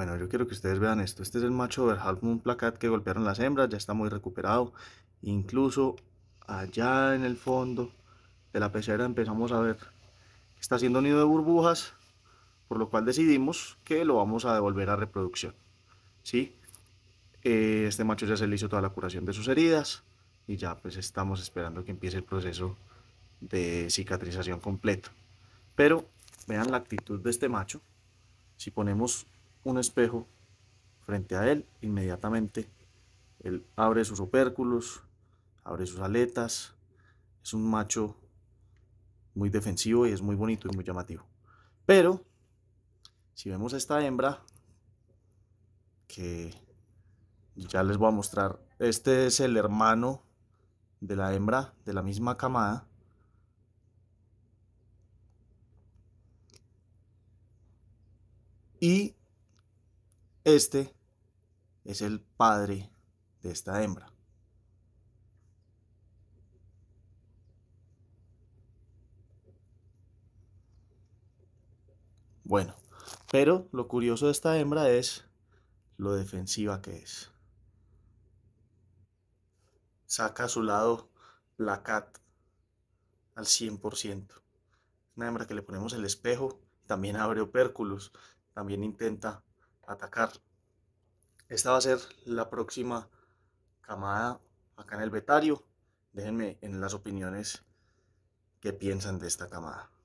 Bueno, yo quiero que ustedes vean esto. Este es el macho del Half Placat que golpearon las hembras. Ya está muy recuperado. Incluso allá en el fondo de la pecera empezamos a ver que está haciendo nido de burbujas. Por lo cual decidimos que lo vamos a devolver a reproducción. ¿Sí? Eh, este macho ya se le hizo toda la curación de sus heridas. Y ya pues estamos esperando que empiece el proceso de cicatrización completo. Pero vean la actitud de este macho. Si ponemos un espejo frente a él, inmediatamente él abre sus opérculos, abre sus aletas. Es un macho muy defensivo y es muy bonito y muy llamativo. Pero si vemos a esta hembra, que ya les voy a mostrar, este es el hermano de la hembra de la misma camada. Y este es el padre de esta hembra. Bueno, pero lo curioso de esta hembra es lo defensiva que es. Saca a su lado la cat al 100%. Una hembra que le ponemos el espejo, también abre opérculos, también intenta atacar. Esta va a ser la próxima camada acá en el Betario. Déjenme en las opiniones qué piensan de esta camada.